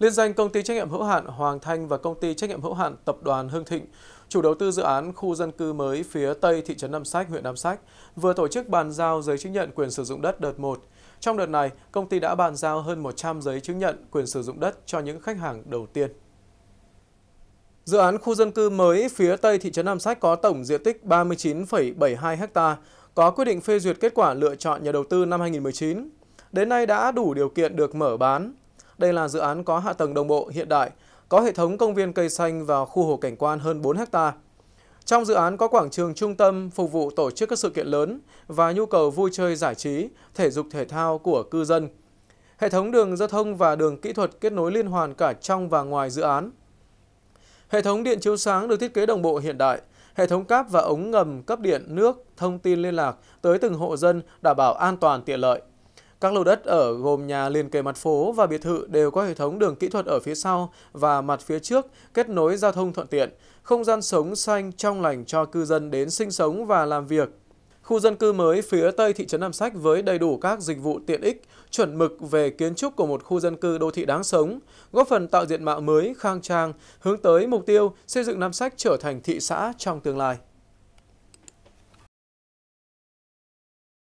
Liên danh công ty trách nhiệm hữu hạn Hoàng Thanh và công ty trách nhiệm hữu hạn Tập đoàn Hưng Thịnh, chủ đầu tư dự án khu dân cư mới phía Tây thị trấn Nam Sách, huyện Nam Sách, vừa tổ chức bàn giao giấy chứng nhận quyền sử dụng đất đợt 1. Trong đợt này, công ty đã bàn giao hơn 100 giấy chứng nhận quyền sử dụng đất cho những khách hàng đầu tiên. Dự án khu dân cư mới phía Tây thị trấn Nam Sách có tổng diện tích 39,72 ha, có quyết định phê duyệt kết quả lựa chọn nhà đầu tư năm 2019. Đến nay đã đủ điều kiện được mở bán, đây là dự án có hạ tầng đồng bộ hiện đại, có hệ thống công viên cây xanh và khu hồ cảnh quan hơn 4 ha. Trong dự án có quảng trường trung tâm phục vụ tổ chức các sự kiện lớn và nhu cầu vui chơi giải trí, thể dục thể thao của cư dân. Hệ thống đường giao thông và đường kỹ thuật kết nối liên hoàn cả trong và ngoài dự án. Hệ thống điện chiếu sáng được thiết kế đồng bộ hiện đại, hệ thống cáp và ống ngầm cấp điện, nước, thông tin liên lạc tới từng hộ dân đảm bảo an toàn tiện lợi. Các lô đất ở gồm nhà liền kề mặt phố và biệt thự đều có hệ thống đường kỹ thuật ở phía sau và mặt phía trước kết nối giao thông thuận tiện, không gian sống xanh trong lành cho cư dân đến sinh sống và làm việc. Khu dân cư mới phía Tây thị trấn Nam Sách với đầy đủ các dịch vụ tiện ích, chuẩn mực về kiến trúc của một khu dân cư đô thị đáng sống, góp phần tạo diện mạo mới, khang trang, hướng tới mục tiêu xây dựng Nam Sách trở thành thị xã trong tương lai.